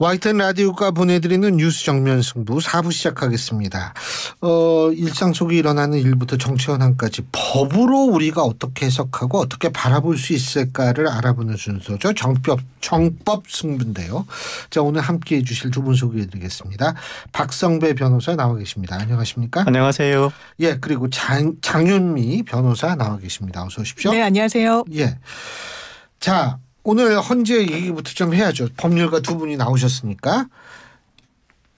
와이텐 라디오가 보내드리는 뉴스 정면 승부 4부 시작하겠습니다. 어, 일상 속에 일어나는 일부터 정치 현황까지 법으로 우리가 어떻게 해석하고 어떻게 바라볼 수 있을까를 알아보는 순서죠. 정법, 정법 승부인데요. 자, 오늘 함께 해주실 두 분 소개해드리겠습니다. 박성배 변호사 나와 계십니다. 안녕하십니까? 안녕하세요. 예, 그리고 장, 장윤미 변호사 나와 계십니다. 어서 오십시오. 네, 안녕하세요. 예. 자, 오늘 헌재 얘기부터 좀 해야죠. 법률가 두 분이 나오셨으니까.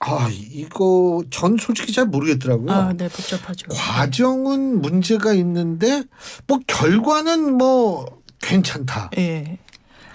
아 이거 전 솔직히 잘 모르겠더라고요. 아, 네 복잡하죠. 과정은 문제가 있는데 뭐 결과는 뭐 괜찮다. 예.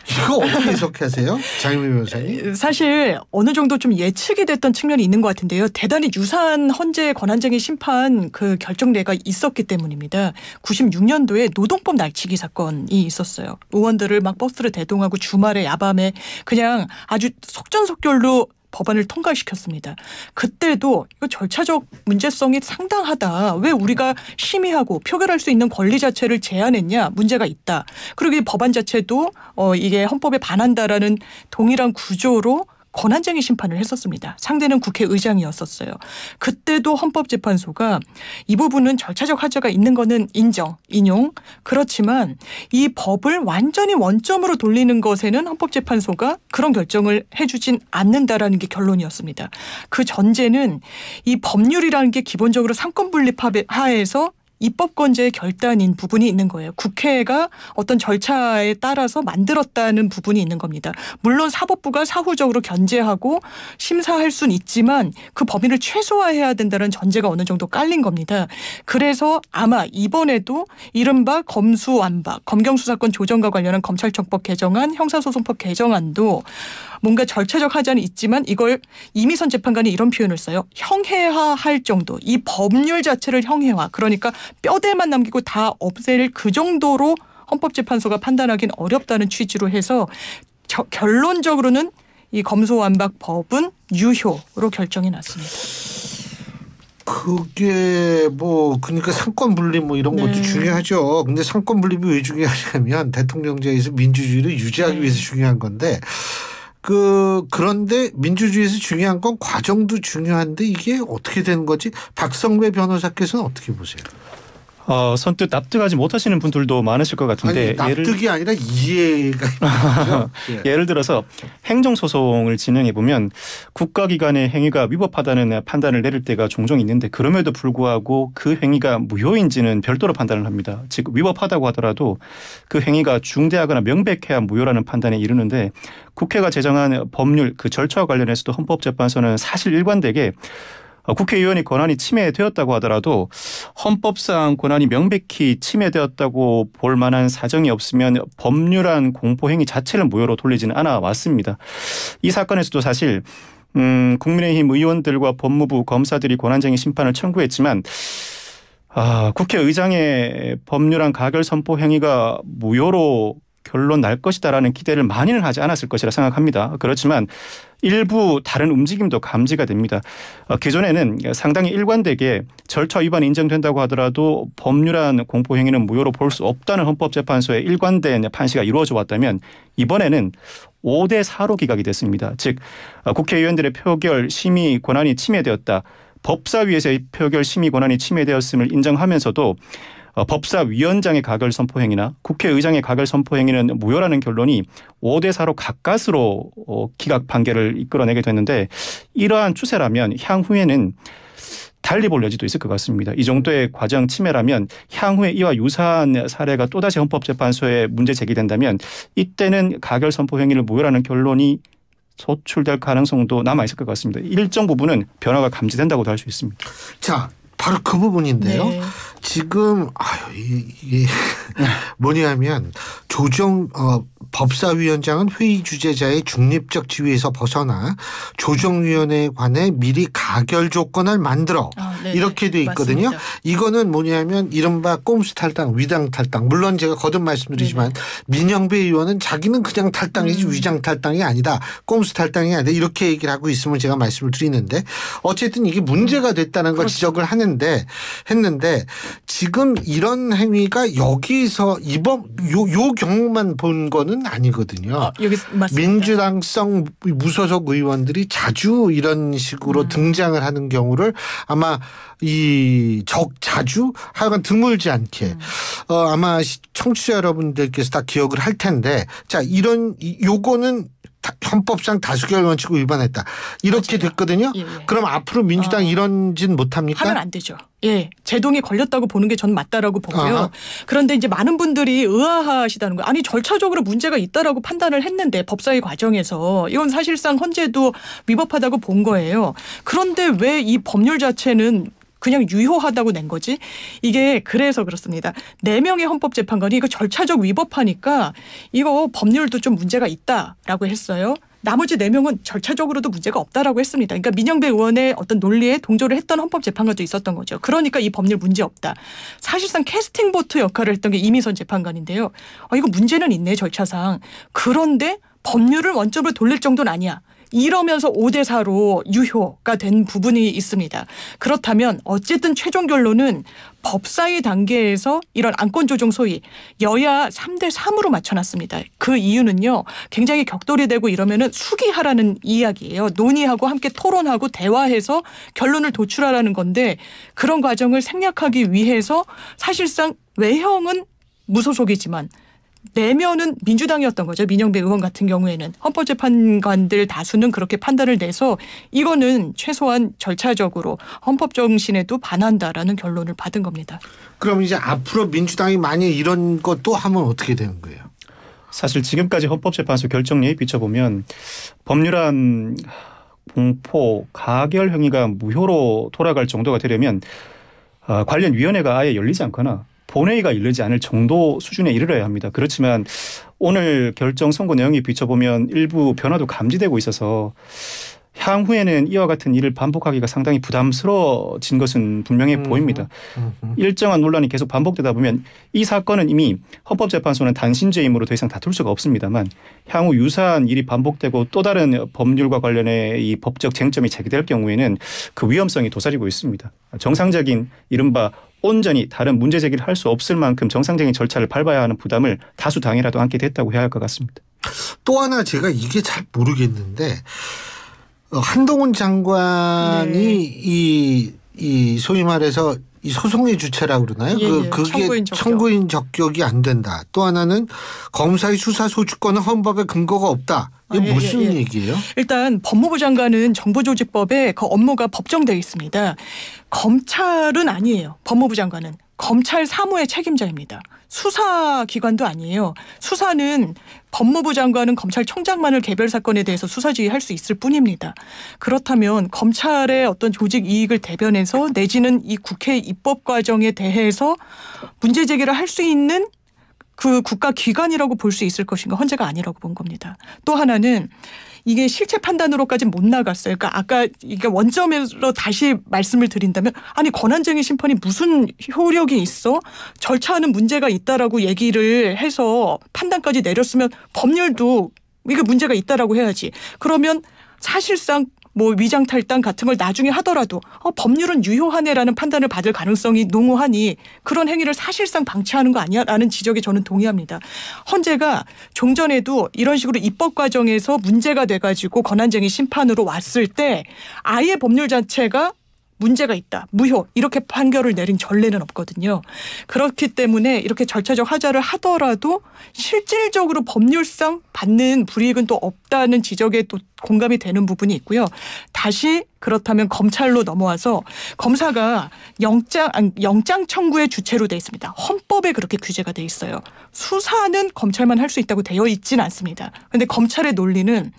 이거 어떻게 해석하세요? 장윤미 변호사님? 사실 어느 정도 좀 예측이 됐던 측면이 있는 것 같은데요. 대단히 유사한 헌재 권한쟁의 심판 그 결정례가 있었기 때문입니다. 96년도에 노동법 날치기 사건이 있었어요. 의원들을 막 버스를 대동하고 주말에 야밤에 그냥 아주 속전속결로 법안을 통과시켰습니다. 그때도 이거 절차적 문제성이 상당하다. 왜 우리가 심의하고 표결할 수 있는 권리 자체를 제한했냐 문제가 있다. 그리고 이 법안 자체도 어 이게 헌법에 반한다라는 동일한 구조로 권한쟁의 심판을 했었습니다. 상대는 국회의장이었었어요. 그때도 헌법재판소가 이 부분은 절차적 하자가 있는 거는 인정, 인용. 그렇지만 이 법을 완전히 원점으로 돌리는 것에는 헌법재판소가 그런 결정을 해주진 않는다라는 게 결론이었습니다. 그 전제는 이 법률이라는 게 기본적으로 상권분립 하에서 입법권제의 결단인 부분이 있는 거예요. 국회가 어떤 절차에 따라서 만들었다는 부분이 있는 겁니다. 물론 사법부가 사후적으로 견제하고 심사할 순 있지만 그 범위를 최소화해야 된다는 전제가 어느 정도 깔린 겁니다. 그래서 아마 이번에도 이른바 검수완박, 검경수사권 조정과 관련한 검찰청법 개정안, 형사소송법 개정안도 뭔가 절차적 하자는 있지만 이걸 이미선 재판관이 이런 표현을 써요. 형해화할 정도. 이 법률 자체를 형해화. 그러니까 뼈대만 남기고 다 없앨 애그 정도로 헌법재판소가 판단하기는 어렵다는 취지로 해서 저, 결론적으로는 이 검소완박법은 유효로 결정이 났습니다. 그게 뭐 그러니까 상권 분립 뭐 이런 네. 것도 중요하죠. 근데 상권 분립이 왜 중요하냐면 대통령제에서 민주주의를 유지하기 네. 위해서 중요한 건데 그 그런데 민주주의에서 중요한 건 과정도 중요한데 이게 어떻게 되는 거지? 박성배 변호사께서는 어떻게 보세요? 어, 선뜻 납득하지 못하시는 분들도 많으실 것 같은데 아니, 납득이 예를, 아니라 이해가 예. 예를 들어서 행정 소송을 진행해 보면 국가기관의 행위가 위법하다는 판단을 내릴 때가 종종 있는데 그럼에도 불구하고 그 행위가 무효인지는 별도로 판단을 합니다. 즉 위법하다고 하더라도 그 행위가 중대하거나 명백해야 무효라는 판단에 이르는데 국회가 제정한 법률 그 절차와 관련해서도 헌법재판소는 사실 일관되게 어, 국회의원이 권한이 침해되었다고 하더라도 헌법상 권한이 명백히 침해되었다고 볼 만한 사정이 없으면 법률안 공포행위 자체를 무효로 돌리지는 않아 왔습니다. 이 사건에서도 사실 음, 국민의힘 의원들과 법무부 검사들이 권한쟁의 심판을 청구했지만 아, 국회의장의 법률안 가결 선포 행위가 무효로 결론 날 것이다라는 기대를 많이는 하지 않았을 것이라 생각합니다. 그렇지만 일부 다른 움직임도 감지가 됩니다. 어, 기존에는 상당히 일관되게 절차 위반이 인정된다고 하더라도 법률한 공포행위는 무효로 볼 수 없다는 헌법재판소의 일관된 판시가 이루어져 왔다면 이번에는 5대 4로 기각이 됐습니다. 즉 어, 국회의원들의 표결 심의 권한이 침해되었다. 법사위에서의 표결 심의 권한이 침해되었음을 인정하면서도 어, 법사위원장의 가결 선포행위나 국회의장의 가결 선포행위는 무효라는 결론이 5대 4로 가까스로 어, 기각 판결을 이끌어내게 됐는데 이러한 추세라면 향후에는 달리 볼 여지도 있을 것 같습니다. 이 정도의 과정 침해라면 향후에 이와 유사한 사례가 또다시 헌법재판소에 문제 제기된다면 이때는 가결 선포 행위를 무효라는 결론이 소출될 가능성도 남아 있을 것 같습니다. 일정 부분은 변화가 감지된다고도 할 수 있습니다. 자, 바로 그 부분인데요. 네. 지금 아유 이, 이 네. 뭐냐면 조정 어, 법사위원장은 회의 주재자의 중립적 지위에서 벗어나 조정위원회에 관해 미리 가결 조건을 만들어 아, 이렇게 돼 있거든요. 맞습니다. 이거는 뭐냐면 이른바 꼼수 탈당, 위장 탈당. 물론 제가 거듭 말씀드리지만 네네. 민영배 의원은 자기는 그냥 탈당이지 음. 위장 탈당이 아니다. 꼼수 탈당이 아니다. 이렇게 얘기를 하고 있으면 제가 말씀을 드리는데 어쨌든 이게 문제가 음. 됐다는 걸 그렇죠. 지적을 하는데 했는데 지금 이런 행위가 여기서 이번 요, 요 전국만 본 거는 아니거든요. 아, 여기 맞습니다. 민주당성 무소속 의원들이 자주 이런 식으로 음. 등장을 하는 경우를 아마 이 적 자주 하여간 드물지 않게 음. 어, 아마 청취자 여러분들께서 다 기억을 할 텐데 자 이런 요거는 헌법상 다수결 원칙을 위반했다. 이렇게 맞습니 됐거든요. 예, 예, 그럼 앞으로 민주당 어, 이런 진 못합니까? 하면 안 되죠. 예, 제동이 걸렸다고 보는 게 전 맞다라고 보고요. 아 그런데 이제 많은 분들이 의아하시다는 거. 예요 아니 절차적으로 문제가 있다라고 판단을 했는데 법사위 과정에서 이건 사실상 헌재도 위법하다고 본 거예요. 그런데 왜 이 법률 자체는 그냥 유효하다고 낸 거지. 이게 그래서 그렇습니다. 네 명의 헌법재판관이 이거 절차적 위법하니까 이거 법률도 좀 문제가 있다라고 했어요. 나머지 네명은 절차적으로도 문제가 없다라고 했습니다. 그러니까 민영배 의원의 어떤 논리에 동조를 했던 헌법재판관도 있었던 거죠. 그러니까 이 법률 문제 없다. 사실상 캐스팅 보트 역할을 했던 게 이미선 재판관인데요. 아, 이거 문제는 있네 절차상. 그런데 법률을 원점으로 돌릴 정도는 아니야. 이러면서 5대 4로 유효가 된 부분이 있습니다. 그렇다면 어쨌든 최종 결론은 법사위 단계에서 이런 안건 조정 소위 여야 3대 3으로 맞춰놨습니다. 그 이유는요. 굉장히 격돌이 되고 이러면은 수기하라는 이야기예요. 논의하고 함께 토론하고 대화해서 결론을 도출하라는 건데 그런 과정을 생략하기 위해서 사실상 외형은 무소속이지만 내면은 민주당이었던 거죠. 민영배 의원 같은 경우에는 헌법재판관들 다수는 그렇게 판단을 내서 이거는 최소한 절차적으로 헌법 정신에도 반한다라는 결론을 받은 겁니다. 그럼 이제 앞으로 민주당이 만약 이런 것도 하면 어떻게 되는 거예요? 사실 지금까지 헌법재판소 결정에 비춰보면 법률안 공포 가결 행위가 무효로 돌아갈 정도가 되려면 아, 관련 위원회가 아예 열리지 않거나 본회의가 이르지 않을 정도 수준에 이르러야 합니다. 그렇지만 오늘 결정 선고 내용에 비춰보면 일부 변화도 감지되고 있어서 향후에는 이와 같은 일을 반복하기가 상당히 부담스러워진 것은 분명해 보입니다. 일정한 논란이 계속 반복되다 보면 이 사건은 이미 헌법재판소는 단신죄임으로 더 이상 다툴 수가 없습니다만 향후 유사한 일이 반복되고 또 다른 법률과 관련해 이 법적 쟁점이 제기될 경우에는 그 위험성이 도사리고 있습니다. 정상적인 이른바 온전히 다른 문제 제기를 할 수 없을 만큼 정상적인 절차를 밟아야 하는 부담을 다수 당이라도 안게 됐다고 해야 할 것 같습니다. 또 하나 제가 이게 잘 모르겠는데 어, 한동훈 장관이 네. 이, 이 소위 말해서 이 소송의 주체라 그러나요? 예, 그 예. 그게 청구인, 청구인 적격. 이안 된다. 또 하나는 검사의 수사 소추권은 헌법에 근거가 없다. 이게 아, 예, 무슨 예, 예. 얘기예요? 일단 법무부 장관은 정보조직법에 그 업무가 법정되어 있습니다. 검찰은 아니에요. 법무부 장관은 검찰 사무의 책임자입니다. 수사기관도 아니에요. 수사는 법무부 장관은 검찰총장만을 개별 사건에 대해서 수사지휘할 수 있을 뿐입니다. 그렇다면 검찰의 어떤 조직 이익을 대변해서 내지는 이 국회 입법 과정에 대해서 문제 제기를 할 수 있는 그 국가 기관이라고 볼 수 있을 것인가 헌재가 아니라고 본 겁니다. 또 하나는 이게 실체 판단으로까지 못 나갔어요. 그러니까 아까 이게 원점으로 다시 말씀을 드린다면 아니 권한쟁의 심판이 무슨 효력이 있어? 절차는 문제가 있다라고 얘기를 해서 판단까지 내렸으면 법률도 이게 문제가 있다라고 해야지. 그러면 사실상 뭐 위장 탈당 같은 걸 나중에 하더라도 어, 법률은 유효하네라는 판단을 받을 가능성이 농후하니 그런 행위를 사실상 방치하는 거 아니야라는 지적에 저는 동의합니다. 헌재가 종전에도 이런 식으로 입법 과정에서 문제가 돼가지고 권한쟁의 심판으로 왔을 때 아예 법률 자체가 문제가 있다, 무효 이렇게 판결을 내린 전례는 없거든요. 그렇기 때문에 이렇게 절차적 하자를 하더라도 실질적으로 법률상 받는 불이익은 또 없다는 지적에 또 공감이 되는 부분이 있고요. 다시 그렇다면 검찰로 넘어와서 검사가 영장 영장 청구의 주체로 돼 있습니다. 헌법에 그렇게 규제가 돼 있어요. 수사는 검찰만 할 수 있다고 되어 있지는 않습니다. 그런데 검찰의 논리는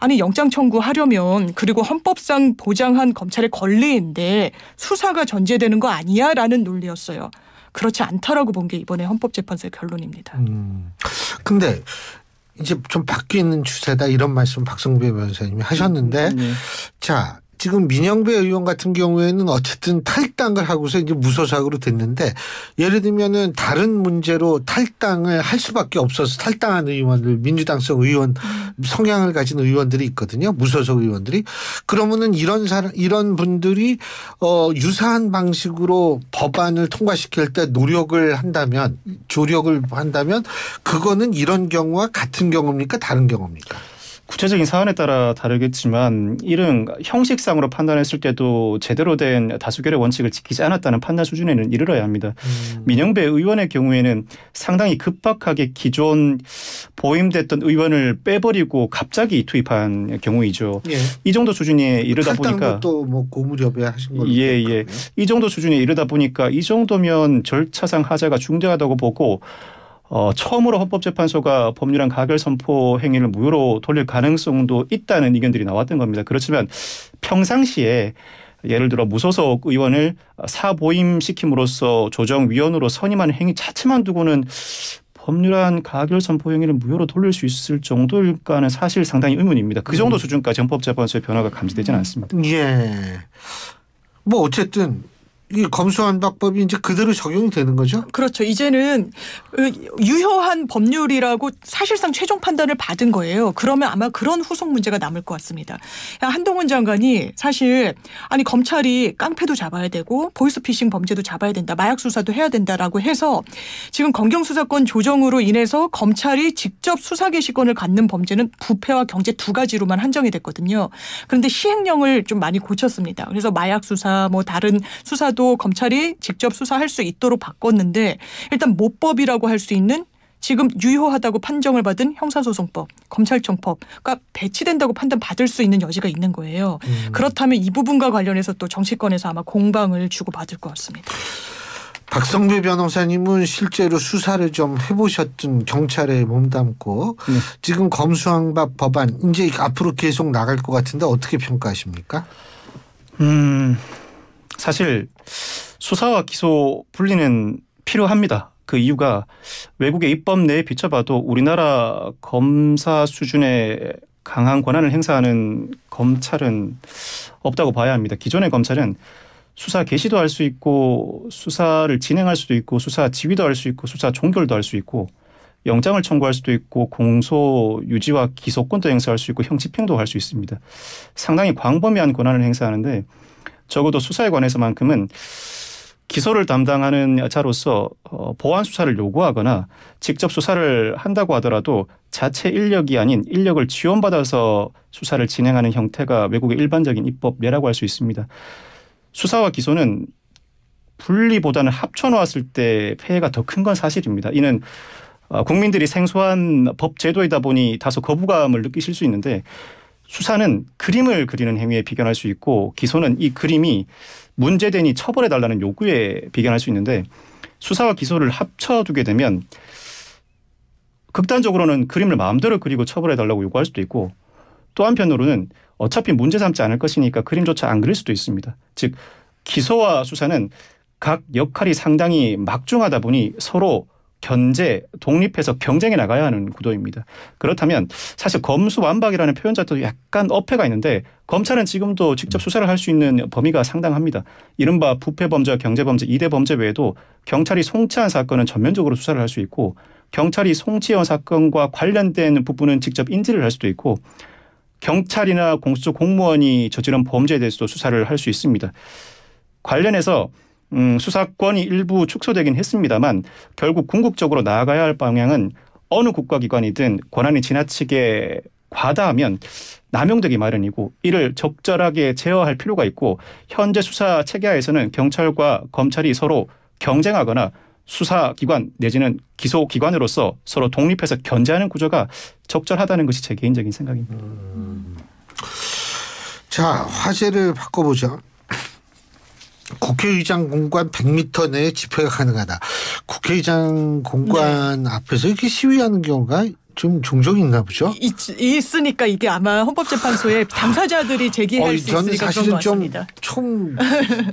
아니 영장 청구하려면 그리고 헌법상 보장한 검찰의 권리인데 수사가 전제되는 거 아니야라는 논리였어요. 그렇지 않다라고 본 게 이번에 헌법재판소의 결론입니다. 음, 근데 이제 좀 바뀌는 추세다 이런 말씀 박성배 변호사님이 하셨는데 음, 음, 네. 자 지금 민영배 의원 같은 경우에는 어쨌든 탈당을 하고서 이제 무소속으로 됐는데 예를 들면은 다른 문제로 탈당을 할 수밖에 없어서 탈당한 의원들 민주당성 의원 음. 성향을 가진 의원들이 있거든요 무소속 의원들이 그러면은 이런 사람 이런 분들이 어 유사한 방식으로 법안을 통과시킬 때 노력을 한다면 조력을 한다면 그거는 이런 경우와 같은 경우입니까 다른 경우입니까? 구체적인 사안에 따라 다르겠지만 이런 형식상으로 판단했을 때도 제대로 된 다수결의 원칙을 지키지 않았다는 판단 수준에는 이르러야 합니다. 음. 민영배 의원의 경우에는 상당히 급박하게 기존 보임됐던 의원을 빼버리고 갑자기 투입한 경우이죠. 예. 이 정도 수준에 이르다 보니까 또뭐 고무렵에 하신 걸로 예, 예. 이 정도 수준에 이르다 보니까 이 정도면 절차상 하자가 중대하다고 보고 어, 처음으로 헌법재판소가 법률안 가결 선포 행위를 무효로 돌릴 가능성도 있다는 의견들이 나왔던 겁니다. 그렇지만 평상시에 예를 들어 무소속 의원을 사보임 시킴으로써 조정위원으로 선임하는 행위 자체만 두고는 법률안 가결 선포 행위를 무효로 돌릴 수 있을 정도일까는 사실 상당히 의문입니다. 그 정도 음. 수준까지 헌법재판소의 변화가 감지되지는 않습니다. 음. 예. 뭐 어쨌든 이 검수완박법이 이제 그대로 적용이 되는 거죠? 그렇죠. 이제는 유효한 법률이라고 사실상 최종 판단을 받은 거예요. 그러면 아마 그런 후속 문제가 남을 것 같습니다. 한동훈 장관이 사실 아니 검찰이 깡패도 잡아야 되고 보이스피싱 범죄도 잡아야 된다. 마약 수사도 해야 된다라고 해서 지금 검경 수사권 조정으로 인해서 검찰이 직접 수사 개시권을 갖는 범죄는 부패와 경제 두 가지로만 한정이 됐거든요. 그런데 시행령을 좀 많이 고쳤습니다. 그래서 마약 수사 뭐 다른 수사도 또 검찰이 직접 수사할 수 있도록 바꿨는데 일단 모법이라고 할 수 있는 지금 유효하다고 판정을 받은 형사소송법, 검찰청법과 배치된다고 판단 받을 수 있는 여지가 있는 거예요. 음. 그렇다면 이 부분과 관련해서 또 정치권에서 아마 공방을 주고 받을 것 같습니다. 박성규 변호사님은 실제로 수사를 좀 해보셨던 경찰에 몸담고 네. 지금 검수항박 법안 이제 앞으로 계속 나갈 것 같은데 어떻게 평가하십니까? 음 사실 수사와 기소 분리는 필요합니다. 그 이유가 외국의 입법 내에 비춰봐도 우리나라 검사 수준의 강한 권한을 행사하는 검찰은 없다고 봐야 합니다. 기존의 검찰은 수사 개시도 할 수 있고 수사를 진행할 수도 있고 수사 지휘도 할 수 있고 수사 종결도 할 수 있고 영장을 청구할 수도 있고 공소 유지와 기소권도 행사할 수 있고 형집행도 할 수 있습니다. 상당히 광범위한 권한을 행사하는데 적어도 수사에 관해서만큼은 기소를 담당하는 자로서 어, 보완 수사를 요구하거나 직접 수사를 한다고 하더라도 자체 인력이 아닌 인력을 지원받아서 수사를 진행하는 형태가 외국의 일반적인 입법례라고 할 수 있습니다. 수사와 기소는 분리보다는 합쳐놓았을 때 폐해가 더 큰 건 사실입니다. 이는 어, 국민들이 생소한 법 제도이다 보니 다소 거부감을 느끼실 수 있는데 수사는 그림을 그리는 행위에 비견할 수 있고 기소는 이 그림이 문제되니 처벌해 달라는 요구에 비견할 수 있는데 수사와 기소를 합쳐두게 되면 극단적으로는 그림을 마음대로 그리고 처벌해 달라고 요구할 수도 있고 또 한편으로는 어차피 문제 삼지 않을 것이니까 그림조차 안 그릴 수도 있습니다. 즉 기소와 수사는 각 역할이 상당히 막중하다 보니 서로 견제, 독립해서 경쟁해 나가야 하는 구도입니다. 그렇다면 사실 검수완박이라는 표현 자체도 약간 어폐가 있는데 검찰은 지금도 직접 수사를 할 수 있는 범위가 상당합니다. 이른바 부패범죄와 경제범죄, 이대 범죄 외에도 경찰이 송치한 사건은 전면적으로 수사를 할 수 있고 경찰이 송치해온 사건과 관련된 부분은 직접 인지를 할 수도 있고 경찰이나 공수처 공무원이 저지른 범죄에 대해서도 수사를 할 수 있습니다. 관련해서 음, 수사권이 일부 축소되긴 했습니다만 결국 궁극적으로 나아가야 할 방향은 어느 국가기관이든 권한이 지나치게 과다하면 남용되기 마련이고 이를 적절하게 제어할 필요가 있고 현재 수사 체계하에서는 경찰과 검찰이 서로 경쟁하거나 수사기관 내지는 기소기관으로서 서로 독립해서 견제하는 구조가 적절하다는 것이 제 개인적인 생각입니다. 음. 자 화제를 바꿔보자. 국회의장 공간 100m 내에 집회가 가능하다. 국회의장 공간 네. 앞에서 이렇게 시위하는 경우가 좀 종종인가 보죠? 있, 있으니까 이게 아마 헌법재판소에 당사자들이 제기할 어, 수 있으니까 사실 그런 것 같습니다. 좀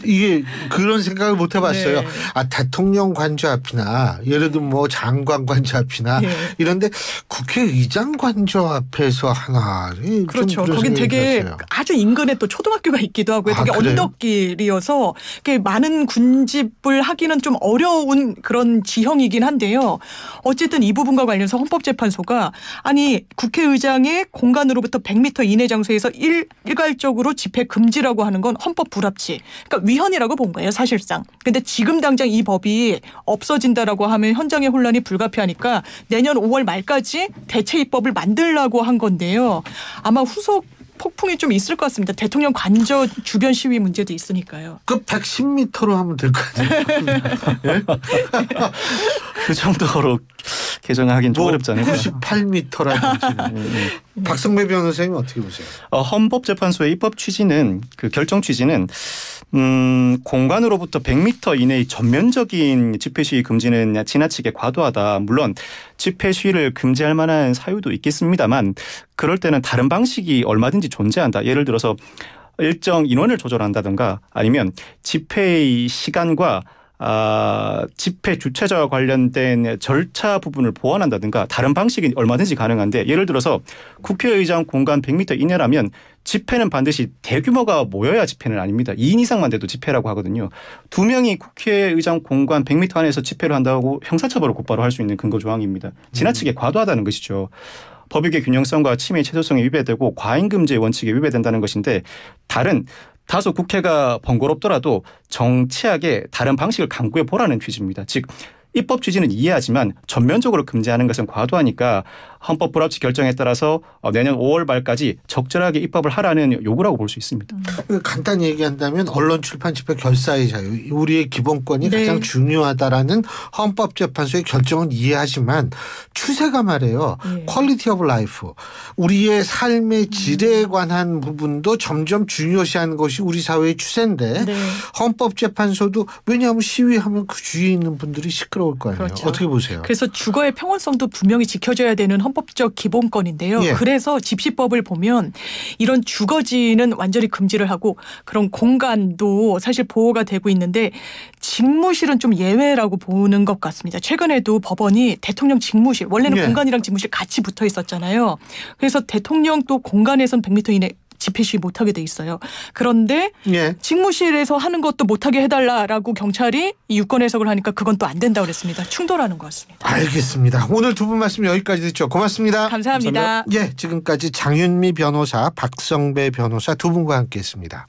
이게 그런 생각을 못 해봤어요. 네. 아 대통령 관저 앞이나 예를 들면 뭐 장관 관저 앞이나 네. 이런데 국회의장 관저 앞에서 하나 그렇죠. 거긴 되게 들었어요. 아주 인근에 또 초등학교가 있기도 하고 되게 아, 언덕길이어서 많은 군집을 하기는 좀 어려운 그런 지형이긴 한데요. 어쨌든 이 부분과 관련해서 헌법재판소가 이유가 아니 국회의장의 공간으로부터 100m 이내 장소에서 일, 일괄적으로 집회 금지라고 하는 건 헌법 불합치. 그러니까 위헌이라고 본 거예요 사실상. 근데 지금 당장 이 법이 없어진다라고 하면 현장의 혼란이 불가피하니까 내년 5월 말까지 대체 입법을 만들라고 한 건데요. 아마 후속 폭풍이 좀 있을 것 같습니다. 대통령 관저 주변 시위 문제도 있으니까요. 그 110m로 하면 될 것 같아요. 예? 그 정도로 개정하긴 뭐 어렵잖아요. 98m라든지. 음. 네. 음, 음, 박성배 변호사님 어떻게 보세요? 어, 헌법재판소의 입법 취지는 그 결정 취지는 음, 공간으로부터 100m 이내의 전면적인 집회 시위 금지는 지나치게 과도하다. 물론 집회 시위를 금지할 만한 사유도 있겠습니다만 그럴 때는 다른 방식이 얼마든지 존재한다. 예를 들어서 일정 인원을 조절한다든가 아니면 집회의 시간과 아, 집회 주최자와 관련된 절차 부분을 보완한다든가 다른 방식이 얼마든지 가능한데 예를 들어서 국회의장 공간 100m 이내라면 집회는 반드시 대규모가 모여야 집회는 아닙니다. 2인 이상만 돼도 집회라고 하거든요. 두 명이 국회의장 공간 100m 안에서 집회를 한다고 형사처벌을 곧바로 할 수 있는 근거 조항입니다. 지나치게 음. 과도하다는 것이죠. 법익의 균형성과 침해 최소성에 위배되고 과잉금지 의원칙에 위배된다는 것인데 다른 다소 국회가 번거롭더라도 정치학게 다른 방식을 강구해 보라는 취지입니다. 즉 입법 취지는 이해하지만 전면적으로 금지하는 것은 과도하니까 헌법 불합치 결정에 따라서 어, 내년 5월 말까지 적절하게 입법을 하라는 요구라고 볼 수 있습니다. 음. 그 간단히 얘기한다면 언론 출판 집회 결사의 자유 우리의 기본권이 네. 가장 중요하다라는 헌법재판소의 결정은 이해하지만 추세가 말해요. 퀄리티 오브 라이프 우리의 삶의 음. 질에 관한 부분도 점점 중요시하는 것이 우리 사회의 추세인데 네. 헌법재판소도 왜냐하면 시위하면 그 주위에 있는 분들이 시끄러울 거 아니에요. 그렇죠. 어떻게 보세요? 그래서 주거의 평온성도 분명히 지켜져야 되는 헌 헌법적 기본권인데요. 예. 그래서 집시법을 보면 이런 주거지는 완전히 금지를 하고 그런 공간도 사실 보호가 되고 있는데 직무실은좀 예외라고 보는 것 같습니다. 최근에도 법원이 대통령 직무실 원래는 예. 공간이랑 직무실 같이 붙어 있었잖아요. 그래서 대통령 또 공간에선 100m 이내 집회시 못하게 돼 있어요. 그런데 예. 직무실에서 하는 것도 못하게 해달라라고 경찰이 유권 해석을 하니까 그건 또 안 된다고 그랬습니다. 충돌하는 것 같습니다. 알겠습니다. 오늘 두 분 말씀 여기까지 듣죠. 고맙습니다. 감사합니다. 감사합니다. 예, 지금까지 장윤미 변호사, 박성배 변호사 두 분과 함께했습니다.